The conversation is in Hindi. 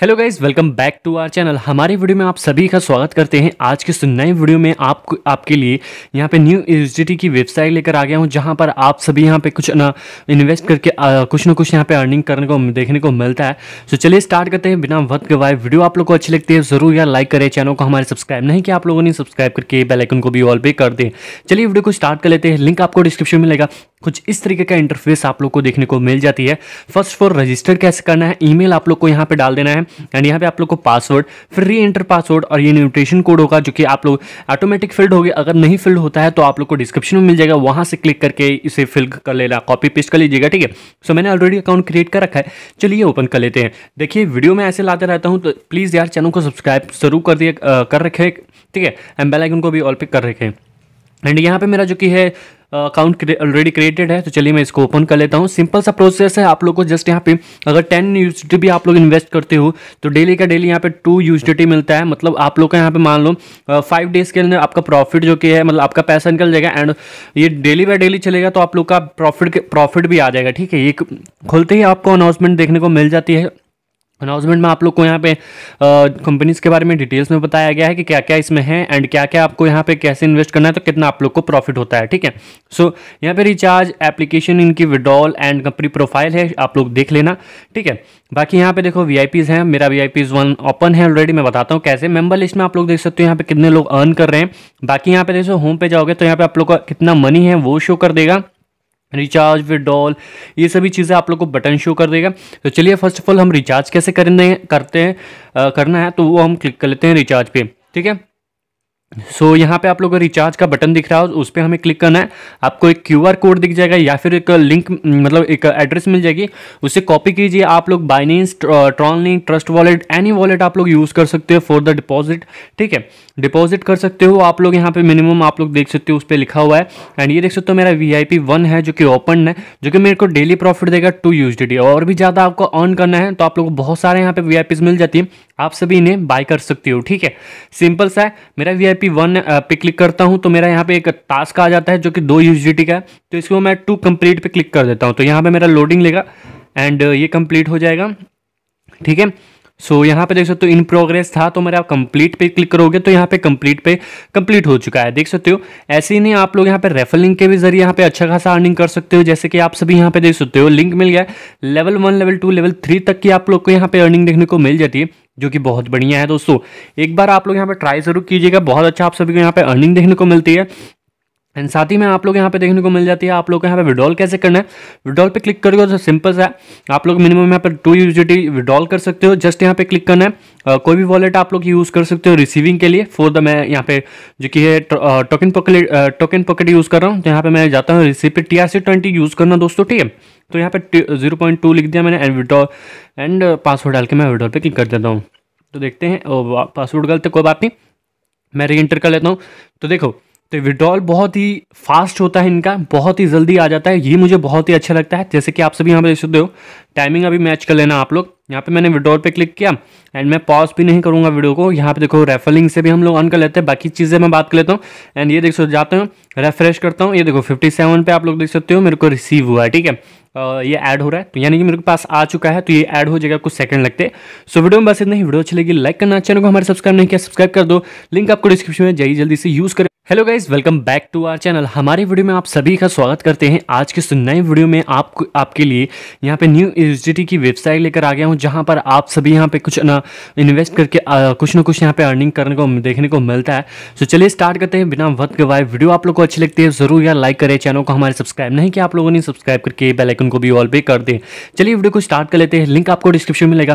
hello guys welcome back to our channel हमारे वीडियो में आप सभी का स्वागत करते हैं आज के इस नए वीडियो में आप आपके लिए यहाँ पे न्यू यूनिवर्सिटी की वेबसाइट लेकर आ गया हूँ जहाँ पर आप सभी यहाँ पे कुछ ना इन्वेस्ट करके आ, कुछ ना कुछ यहाँ पे अर्निंग करने को देखने को मिलता है तो चलिए स्टार्ट करते हैं बिना वक्त गवाए वीडियो आप लोग को अच्छी लगती है ज़रूर यार लाइक करें चैनल को हमारे सब्सक्राइब नहीं किया आप लोगों ने सब्सक्राइब करके बेलाइकन को भी ऑल पे कर दें चलिए वीडियो को स्टार्ट कर लेते हैं लिंक आपको डिस्क्रिप्शन मिलेगा कुछ इस तरीके का इंटरफेस आप लोग को देखने को मिल जाती है फर्स्ट फॉर रजिस्टर कैसे करना है ईमेल आप लोग को यहाँ पे डाल देना है एंड यहाँ पे आप लोग को पासवर्ड फिर री एंटर पासवर्ड और ये न्यूट्रेशन कोड होगा जो कि आप लोग ऑटोमेटिक फिल्ड होगी अगर नहीं फिल्ड होता है तो आप लोग को डिस्क्रिप्शन में मिल जाएगा वहाँ से क्लिक करके इसे फिल कर लेना कॉपी पेस्ट कर लीजिएगा ठीक है सो मैंने ऑलरेडी अकाउंट क्रिएट कर रखा है चलिए ओपन कर लेते हैं देखिए वीडियो में ऐसे लाते रहता हूँ तो प्लीज़ यार चैनल को सब्सक्राइब जरूर कर दिए कर रखे ठीक है एंड बेलाइकन को भी ऑल पिक कर रखें एंड यहाँ पे मेरा जो कि है अकाउंट ऑलरेडी क्रिएटेड है तो चलिए मैं इसको ओपन कर लेता हूँ सिंपल सा प्रोसेस है आप लोग को जस्ट यहाँ पे अगर टेन यू भी आप लोग इन्वेस्ट करते हो तो डेली का डेली यहाँ पे टू यू मिलता है मतलब आप लोग का यहाँ पे मान लो फाइव डेज के अंदर आपका प्रॉफिट जो कि है मतलब आपका पैसा निकल जाएगा एंड ये डेली बाय डेली चलेगा तो आप लोग का प्रॉफिट प्रॉफिट भी आ जाएगा ठीक है ये खुलते ही आपको अनाउंसमेंट देखने को मिल जाती है अनाउंसमेंट में आप लोग को यहाँ पे कंपनीज़ के बारे में डिटेल्स में बताया गया है कि क्या क्या इसमें है एंड क्या क्या आपको यहाँ पे कैसे इन्वेस्ट करना है तो कितना आप लोग को प्रॉफिट होता है ठीक है सो so, यहाँ पे रिचार्ज एप्लीकेशन इनकी विड्रॉल एंड कंपनी प्रोफाइल है आप लोग देख लेना ठीक है बाकी यहाँ पे देखो वी हैं मेरा वी आई वन ओपन है ऑलरेडी मैं बताता हूँ कैसे मेंबर लिस्ट में आप लोग देख सकते हो यहाँ पे कितने लोग अर्न कर रहे हैं बाकी यहाँ पे देखो होम पे जाओगे तो यहाँ पे आप लोग का कितना मनी है वो शो कर देगा रिचार्ज विड्रॉल ये सभी चीज़ें आप लोग को बटन शो कर देगा तो चलिए फर्स्ट ऑफ ऑल हम रिचार्ज कैसे करने करते हैं करना है तो वो हम क्लिक कर लेते हैं रिचार्ज पे ठीक है सो so, यहाँ पे आप लोगों को रिचार्ज का बटन दिख रहा है उस पर हमें क्लिक करना है आपको एक क्यू कोड दिख जाएगा या फिर एक लिंक मतलब एक एड्रेस मिल जाएगी उसे कॉपी कीजिए आप लोग Binance link trust wallet any wallet आप लोग यूज़ कर सकते हो फॉर द डिपॉजिट ठीक है डिपॉजिट कर सकते हो आप लोग यहाँ पे मिनिमम आप लोग देख सकते हो उस पर लिखा हुआ है एंड ये देख सकते हो मेरा वी आई पी वन है जो कि ओपन है जो कि मेरे को डेली प्रॉफिट देगा टू यूज और भी ज़्यादा आपको अर्न करना है तो आप लोग को बहुत सारे यहाँ पे वी मिल जाती है आप सभी इन्हें बाय कर सकते हो ठीक है सिंपल सा है मेरा वी आई पी वन पे क्लिक करता हूँ तो मेरा यहाँ पे एक टास्क आ जाता है जो कि दो टी का है तो इसको मैं टू कंप्लीट पे क्लिक कर देता हूँ तो यहाँ पे मेरा लोडिंग लेगा एंड ये कंप्लीट हो जाएगा ठीक है सो so, यहाँ पे देख सकते हो इन प्रोग्रेस था तो मेरा आप कंप्लीट पे क्लिक करोगे तो यहाँ पे कंप्लीट पे कंप्लीट हो चुका है देख सकते हो ऐसे ही नहीं आप लोग यहाँ पे रेफर लिंक के भी जरिए यहाँ पे अच्छा खासा अर्निंग कर सकते हो जैसे कि आप सभी यहाँ पे देख सकते हो लिंक मिल गया level one level two level three तक की आप लोग को यहाँ पे अर्निंग देखने को मिल जाती है जो कि बहुत बढ़िया है दोस्तों एक बार आप लोग यहाँ पे ट्राई जरूर कीजिएगा बहुत अच्छा आप सभी को यहाँ पे अर्निंग देखने को मिलती है एंड साथ ही में आप लोग यहाँ पे देखने को मिल जाती है आप लोग को यहाँ पे विड्रॉल कैसे करना है विड्रॉल पे क्लिक करोगे तो सिंपल सा है आप लोग मिनिमम यहाँ पर टू यूजिटी विड्रॉल कर सकते हो जस्ट यहाँ पे क्लिक करना है आ, कोई भी वॉलेट आप लोग यूज़ कर सकते हो रिसीविंग के लिए फॉर द मैं यहाँ पे जो कि है token pocket token pocket use कर रहा हूँ तो यहाँ पे मैं जाता हूँ रिसीव टी ट्वेंटी यूज़ करना दोस्तों ठीक है तो यहाँ पे जीरो पॉइंट टू लिख दिया मैंने एंड विड्रॉ एंड पासवर्ड डाल के मैं विड्रॉल पे क्लिक कर देता हूँ तो देखते हैं पासवर्ड गलत है कोई बात नहीं मैं री एंटर कर लेता हूँ तो देखो तो विड्रॉल बहुत ही फास्ट होता है इनका बहुत ही जल्दी आ जाता है ये मुझे बहुत ही अच्छा लगता है जैसे कि आप सभी यहाँ पे देख सकते हो टाइमिंग अभी मैच कर लेना आप लोग यहाँ पे मैंने विड्रॉल पे क्लिक किया एंड मैं पॉज भी नहीं करूँगा वीडियो को यहाँ पे देखो रेफरिंग से भी हम लोग ऑन कर लेते हैं बाकी चीज़ें मैं बात कर लेता हूँ एंड ये देख सकते जाता हूँ रेफ्रेश करता हूँ ये देखो 57 पे आप लोग देख सकते हो मेरे को रिसीव हुआ है ठीक है ये ऐड हो रहा है तो यानी कि मेरे पास आ चुका है तो ये ऐड हो जाएगा कुछ सेकंड लगते सो वीडियो में बस इतना ही वीडियो अच्छी लगी लाइक करना चैनल को हमारे सब्सक्राइब नहीं किया सब्सक्राइब कर दो लिंक आपको डिस्क्रिप्शन में जाइए जल्दी से यूज़ करें hello guys welcome back to our channel हमारे वीडियो में आप सभी का स्वागत करते हैं आज के इस नए वीडियो में आपको आपके लिए यहाँ पे न्यू यूएसडीटी की वेबसाइट लेकर आ गया हूँ जहाँ पर आप सभी यहाँ पे कुछ ना इन्वेस्ट करके आ, कुछ ना कुछ यहाँ पे अर्निंग करने को देखने को मिलता है सो तो चलिए स्टार्ट करते हैं बिना वक्त गवाए वीडियो आप लोग को अच्छी लगती है ज़रूर यार लाइक करें चैनल को हमारे सब्सक्राइब नहीं किया आप लोगों ने सब्सक्राइब करके बेलाइकन को भी ऑल पे कर दें चलिए वीडियो को स्टार्ट कर लेते हैं लिंक आपको डिस्क्रिप्शन मिलेगा